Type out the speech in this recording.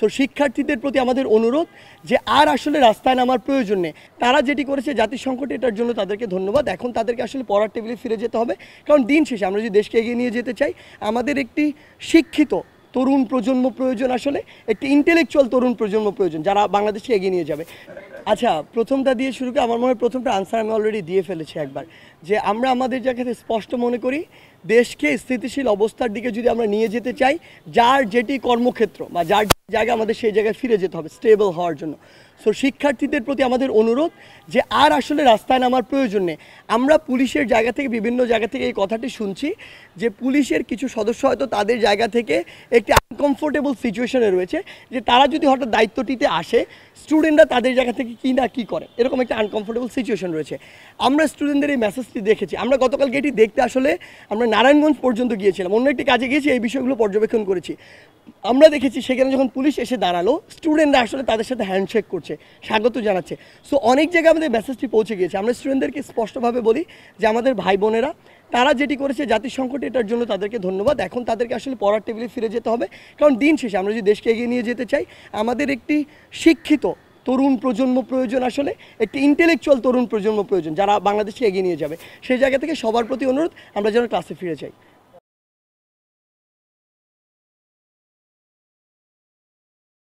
so শিক্ষার্থীদের প্রতি আমাদের অনুরোধ যে আর আসলে রাস্তায় নামার প্রয়োজন নেই তারা যেটি করেছে জাতিসংকট এটার জন্য তাদেরকে ধন্যবাদ এখন তাদেরকে আসলে পড়ার টেবিলে ফিরে যেতে হবে কারণ দিন শেষে আমরা যদি দেশকে এগিয়ে নিয়ে যেতে চাই আমাদের একটি শিক্ষিত তরুণ প্রজন্ম প্রয়োজন আসলে একটি ইন্টেলেকচুয়াল তরুণ প্রজন্ম প্রয়োজন যারা বাংলাদেশকে এগিয়ে নিয়ে যাবে আচ্ছা প্রথমটা দিয়ে শুরু করে আমার মনে হয় প্রথমটা আনসার আমি অলরেডি দিয়ে ফেলেছি একবার যে আমরা আমাদের জায়গাতে স্পষ্ট মনে করি দেশকে স্থিতিশীল অবস্থার দিকে যদি আমরা নিয়ে যেতে চাই যার যেটি কর্মক্ষেত্র বা যার জায়গা আমাদের সেই জায়গায় ফিরে যেতে হবে স্টেবল হওয়ার জন্য সো শিক্ষার্থীদের প্রতি আমাদের অনুরোধ যে আর আসলে রাস্তায় নামার প্রয়োজন নেই আমরা পুলিশের জায়গা থেকে বিভিন্ন জায়গা থেকে এই কথাটি শুনছি যে পুলিশের কিছু সদস্য হয়তো তাদের জায়গা থেকে একটি আনকমফোর্টেবল সিচুয়েশনে রয়েছে যে তারা যদি হঠাৎ দায়িত্বটিতে আসে স্টুডেন্টরা তাদের জায়গা থেকে কী না কী করে এরকম একটা আনকমফোর্টেবল সিচুয়েশন রয়েছে আমরা স্টুডেন্টদের এই মেসেজটি দেখেছি আমরা গতকালকে এটি দেখতে আসলে আমরা নারায়ণগঞ্জ পর্যন্ত গিয়েছিলাম অন্য একটি কাজে গিয়েছি এই বিষয়গুলো পর্যবেক্ষণ করেছি আমরা দেখেছি সেখানে যখন পুলিশ এসে দাঁড়ালো স্টুডেন্টরা আসলে তাদের সাথে হ্যান্ডশেক করছে স্বাগত জানাচ্ছে সো অনেক জায়গায় আমাদের মেসেজটি পৌঁছে গিয়েছে আমরা স্টুডেন্টদেরকে স্পষ্টভাবে বলি যে আমাদের ভাই বোনেরা তারা যেটি করেছে জাতির সংকট এটার জন্য তাদেরকে ধন্যবাদ এখন তাদেরকে আসলে পড়ার টেবিলে ফিরে যেতে হবে কারণ দিন শেষে আমরা যদি দেশকে এগিয়ে নিয়ে যেতে চাই আমাদের একটি শিক্ষিত তরুণ প্রজন্ম প্রয়োজন আসলে একটি ইন্টেলেকচুয়াল তরুণ প্রজন্ম প্রয়োজন যারা বাংলাদেশে এগিয়ে নিয়ে যাবে সেই জায়গা থেকে সবার প্রতি অনুরোধ আমরা যেন ক্লাসে ফিরে যাই